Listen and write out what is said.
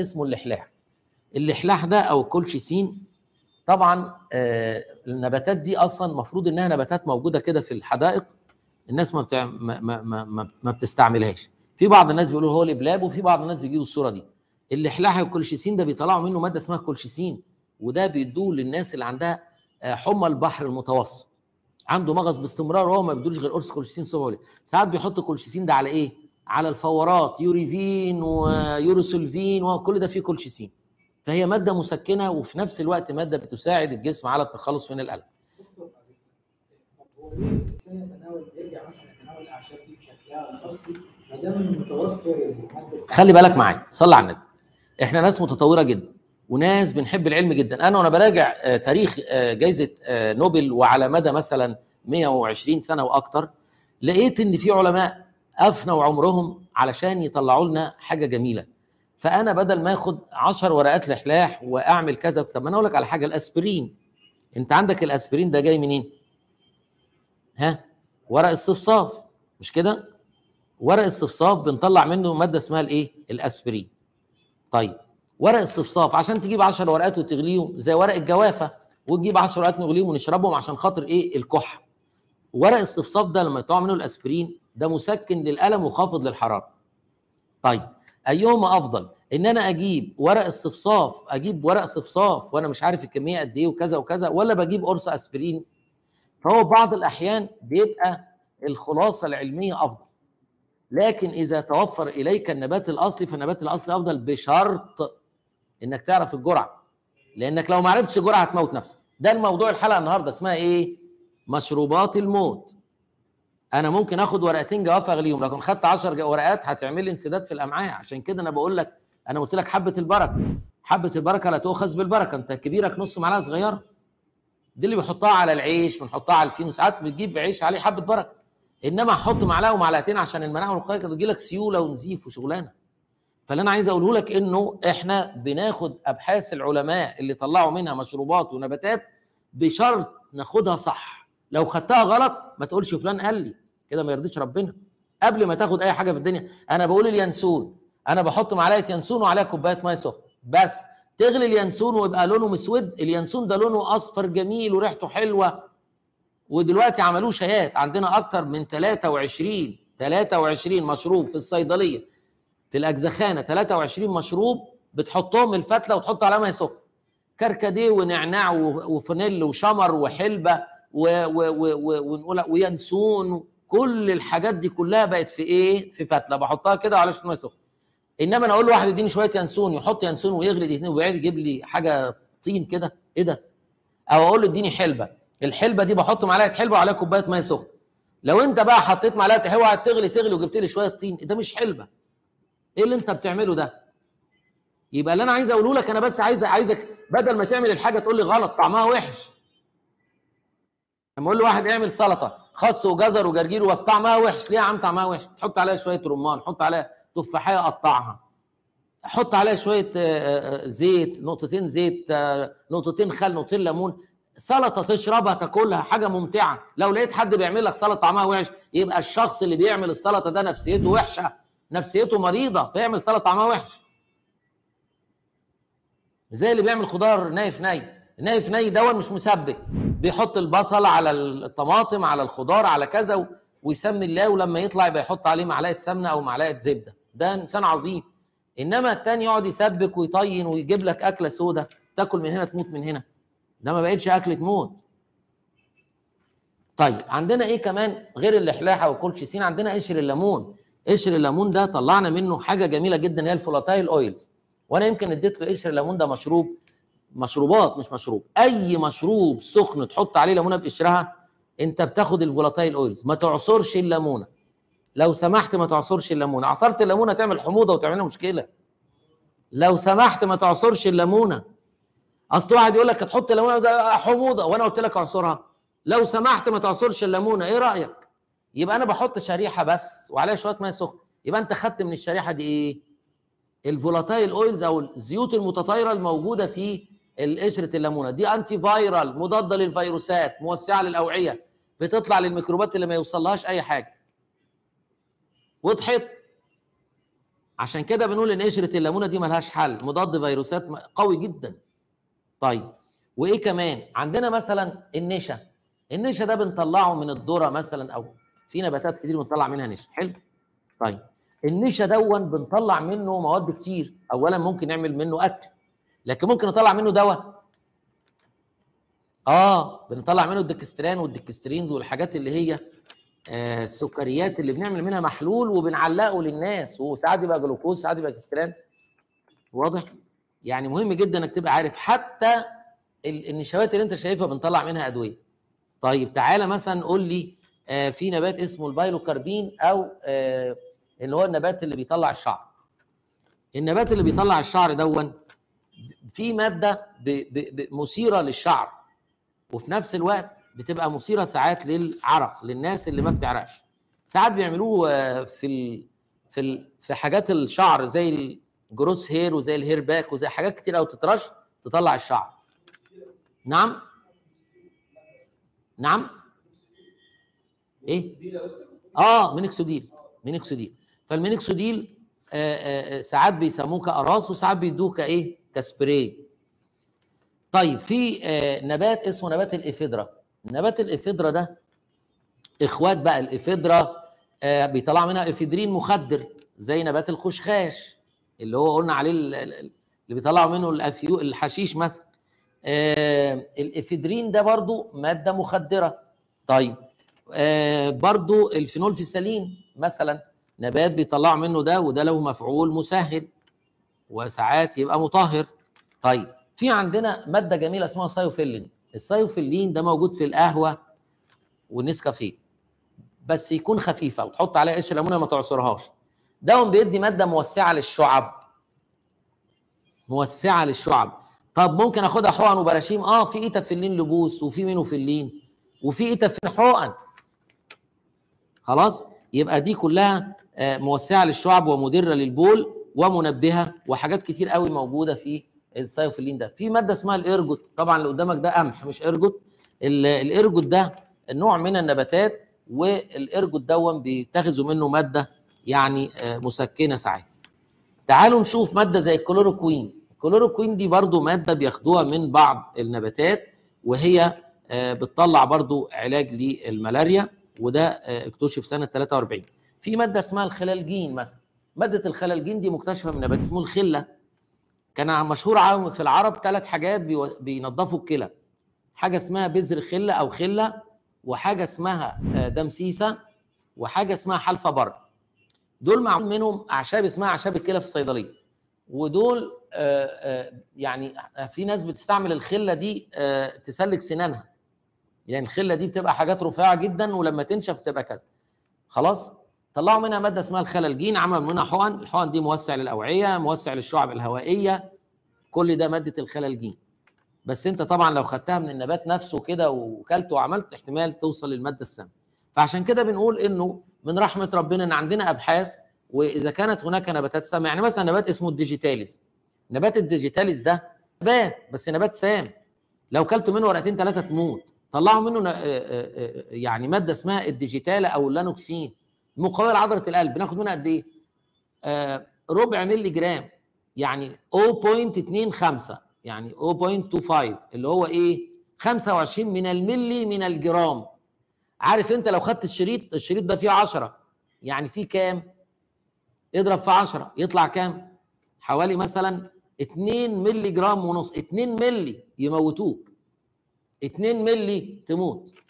اسمه اللحلاح اللحلاح ده او كلش سين طبعا آه، النباتات دي اصلا المفروض انها نباتات موجوده كده في الحدائق الناس ما, ما, ما, ما, ما بتستعملهاش في بعض الناس بيقولوا هو البلاب وفي بعض الناس بيجيبوا الصوره دي اللحلاح والكولشيسين ده بيطلعوا منه ماده اسمها كولشيسين وده بيدوه للناس اللي عندها آه، حمى البحر المتوسط عنده مغص باستمرار وهو ما بيدوش غير قرص كولشيسين صبح ساعات بيحط كولشيسين ده على ايه على الفورات يوريفين ويوروسولفين وكل ده فيه كولشيسين فهي مادة مسكنة وفي نفس الوقت مادة بتساعد الجسم على التخلص من الألم الانسان يتناول مثلا يتناول الاعشاب دي بشكلها الاصلي ما دام خلي بالك معايا صلي على النبي احنا ناس متطوره جدا وناس بنحب العلم جدا انا وانا براجع آه، تاريخ آه، جائزه آه، نوبل وعلى مدى مثلا 120 سنه واكتر لقيت ان في علماء افنوا عمرهم علشان يطلعوا لنا حاجه جميله فانا بدل ما اخد 10 ورقات لحلاح واعمل كذا طب ما انا اقول لك على حاجه الاسبرين انت عندك الاسبرين ده جاي منين ها ورق الصفصاف مش كده ورق الصفصاف بنطلع منه ماده اسمها الايه الاسبرين طيب ورق الصفصاف عشان تجيب 10 ورقات وتغليهم زي ورق الجوافه وتجيب 10 ورقات نغليهم ونشربهم عشان خاطر ايه الكحه ورق الصفصاف ده لما يطلع منه الاسبرين ده مسكن للالم وخافض للحراره طيب ايهما افضل ان انا اجيب ورق الصفصاف اجيب ورق صفصاف وانا مش عارف الكميه قد ايه وكذا وكذا ولا بجيب قرص اسبرين فهو بعض الاحيان بيبقى الخلاصه العلميه افضل لكن اذا توفر اليك النبات الاصلي فالنبات الاصلي افضل بشرط انك تعرف الجرعه لانك لو ما عرفتش الجرعه هتموت نفسك ده الموضوع الحلقه النهارده اسمها ايه مشروبات الموت انا ممكن اخد ورقتين جواب اغليهم لكن خدت 10 ورقات هتعمل لي انسداد في الامعاء عشان كده انا بقول لك انا قلت لك حبه البركه حبه البركه لا تؤخذ بالبركه انت كبيرك نص معلقه صغيره دي اللي بيحطها على العيش بنحطها على الفين وساعات بتجيب عيش عليه حبه بركه انما احط معلقه ومعلقتين عشان المناعه والوقايه تجي لك سيوله ونزيف وشغلانه فاللي انا عايز اقوله لك انه احنا بناخد ابحاث العلماء اللي طلعوا منها مشروبات ونباتات بشرط ناخدها صح لو خدتها غلط ما تقولش فلان قال لي كده ما يرضيش ربنا قبل ما تاخد اي حاجه في الدنيا انا بقول اليانسون انا بحط معلقه يانسون وعليها كوبايه ميه سخنه بس تغلي اليانسون ويبقى لونه مسود اليانسون ده لونه اصفر جميل وريحته حلوه ودلوقتي عملوه شايات عندنا اكتر من 23 23 مشروب في الصيدليه في الاجزخانه 23 مشروب بتحطهم الفتله وتحط عليها ميه سخنه كركديه ونعناع وفانيل وشمر وحلبه و و و و ونقول وينسون كل الحاجات دي كلها بقت في ايه في فتله بحطها كده علشان ما يسخن انما انا اقول لواحد اديني شويه ينسون يحط ينسون ويغلي اثنين ويعيد يجيب لي حاجه طين كده ايه ده او اقول له اديني حلبه الحلبه دي بحط معلقه حلبه وعليها كوبايه ميه سخنه لو انت بقى حطيت معلقه حلبه تغلي تغلي وجبت لي شويه طين إيه ده مش حلبه ايه اللي انت بتعمله ده يبقى اللي انا عايز اقوله لك انا بس عايز عايزك بدل ما تعمل الحاجه تقول لي غلط طعمها وحش لما اقول لواحد اعمل سلطه خس وجزر وجرجير بس طعمها وحش ليه يا عم طعمها وحش تحط عليها شويه رمان حط عليها تفاحيه قطعها حط عليها شويه آه، آه، زيت نقطتين زيت آه، نقطتين خل نقطتين ليمون سلطه تشربها تاكلها حاجه ممتعه لو لقيت حد بيعمل لك سلطه طعمها وحش يبقى الشخص اللي بيعمل السلطه ده نفسيته وحشه نفسيته مريضه فيعمل سلطه طعمها وحش زي اللي بيعمل خضار نايف ني نايف ني دوا مش مسبك بيحط البصل على الطماطم على الخضار على كذا ويسمي الله ولما يطلع يبقى يحط عليه معلقه سمنه او معلقه زبده ده انسان عظيم انما التاني يقعد يسبك ويطين ويجيب لك اكله سودة تاكل من هنا تموت من هنا ده ما بقتش اكله تموت طيب عندنا ايه كمان غير اللحلاحه وكل سين عندنا قشر الليمون قشر الليمون ده طلعنا منه حاجه جميله جدا هي الفولاتايل اويلز وانا يمكن اديتكم قشر الليمون ده مشروب مشروبات مش مشروب اي مشروب سخن تحط عليه ليمونه بقشرها انت بتاخد الفولاتايل اويلز ما تعصرش الليمونه لو سمحت ما تعصرش الليمونه عصرت الليمونه تعمل حموضه وتعمل مشكله لو سمحت ما تعصرش الليمونه اصل واحد يقول لك هتحط ليمونه ده حموضه وانا قلت لك اعصرها لو سمحت ما تعصرش الليمونه ايه رايك يبقى انا بحط شريحه بس وعليها شويه ميه سخن يبقى انت خدت من الشريحه دي ايه الفولاتايل اويلز او الزيوت المتطايره الموجوده في قشره الليمونه دي انتي فايرال مضاده للفيروسات موسعه للاوعيه بتطلع للميكروبات اللي ما يوصلهاش اي حاجه وضحت عشان كده بنقول ان قشره الليمونه دي ملهاش حل مضاد فيروسات قوي جدا طيب وايه كمان عندنا مثلا النشا النشا ده بنطلعه من الذره مثلا او في نباتات كتير بنطلع منها نشا حلو طيب النشا دون بنطلع منه مواد كتير اولا ممكن نعمل منه اكل لكن ممكن نطلع منه دواء اه بنطلع منه الدكستران والدكسترينز والحاجات اللي هي آه السكريات اللي بنعمل منها محلول وبنعلقه للناس وساعات يبقى جلوكوز ساعات يبقى دكستران واضح يعني مهم جدا انك تبقى عارف حتى النشوات اللي انت شايفها بنطلع منها ادويه طيب تعالى مثلا قول لي آه في نبات اسمه البايلوكاربين او آه اللي هو النبات اللي بيطلع الشعر النبات اللي بيطلع الشعر دون في ماده ب ب مثيره للشعر وفي نفس الوقت بتبقى مثيره ساعات للعرق للناس اللي ما بتعرقش ساعات بيعملوه آه، في ال في ال في حاجات الشعر زي الجروس هير وزي الهير باك وزي حاجات كتير قوي تترش تطلع الشعر نعم نعم ايه اه مينكسوديل مينكسوديل فالمينكسوديل آه، آه، ساعات بيسموه كقراص وساعات بيدوه كايه كسبري طيب في آه، نبات اسمه نبات الافيدرا نبات الافيدرا ده اخوات بقى الافيدرا آه، بيطلع منها افيدرين مخدر زي نبات الخشخاش اللي هو قلنا عليه اللي بيطلعوا منه الافيو الحشيش مثلا آه، الافيدرين ده برضو ماده مخدره طيب برضو الفينول فيسالين مثلا نبات بيطلع منه ده وده له مفعول مسهل وساعات يبقى مطهر طيب في عندنا ماده جميله اسمها سايوفيلين السايوفيلين ده موجود في القهوه والنسكافيه بس يكون خفيفه وتحط عليها قشر ليمونه ما تعصرهاش دون بيدي ماده موسعه للشعب موسعه للشعب طب ممكن اخدها حقن وبراشيم اه في ايتافيلين لبوس وفي منه مينوفيلين وفي ايتافين حقن خلاص يبقى دي كلها آه، موسعه للشعب ومدره للبول ومنبهه وحاجات كتير قوي موجوده في الثايوفيلين ده في ماده اسمها الارجوت طبعا اللي قدامك ده قمح مش ارجوت الارجوت ده نوع من النباتات والارجوت دون بيتخذوا منه ماده يعني آه، مسكنه ساعات تعالوا نشوف ماده زي الكلوروكوين الكلوروكوين دي برضو ماده بياخدوها من بعض النباتات وهي آه، بتطلع برضو علاج للملاريا وده آه، اكتشف سنه 43 في ماده اسمها الخلالجين مثلا ماده الخلل الجين دي مكتشفه من نبات اسمه الخله كان مشهور في العرب ثلاث حاجات بينظفوا الكلى حاجه اسمها بذر خله او خله وحاجه اسمها آه، دمسيسه وحاجه اسمها حلفه بر دول معمول منهم اعشاب اسمها اعشاب الكلى في الصيدليه ودول آه، آه، يعني في ناس بتستعمل الخله دي تسلك سنانها يعني الخله دي بتبقى حاجات رفيعه جدا ولما تنشف تبقى كذا خلاص طلعوا منها ماده اسمها الخلل جين عملوا منها حقن الحقن دي موسع للاوعيه موسع للشعب الهوائيه كل ده ماده الخلل جين بس انت طبعا لو خدتها من النبات نفسه كده وكلته وعملت احتمال توصل للماده السامه فعشان كده بنقول انه من رحمه ربنا ان عندنا ابحاث واذا كانت هناك نباتات سامه يعني مثلا نبات اسمه الديجيتاليس نبات الديجيتاليس ده نبات بس نبات سام لو كلت منه ورقتين ثلاثه تموت طلعوا منه يعني ماده اسمها الديجيتالا او اللانوكسين مقاومه لعضله القلب بناخد منها قد ايه؟ آه، ربع مللي جرام يعني 0.25 يعني 0.25 اللي هو ايه؟ 25 من الملي من الجرام عارف انت لو خدت الشريط الشريط ده فيه 10 يعني فيه كام؟ اضرب في 10 يطلع كام؟ حوالي مثلا 2 ملي جرام ونص 2 ملي يموتوك 2 ملي تموت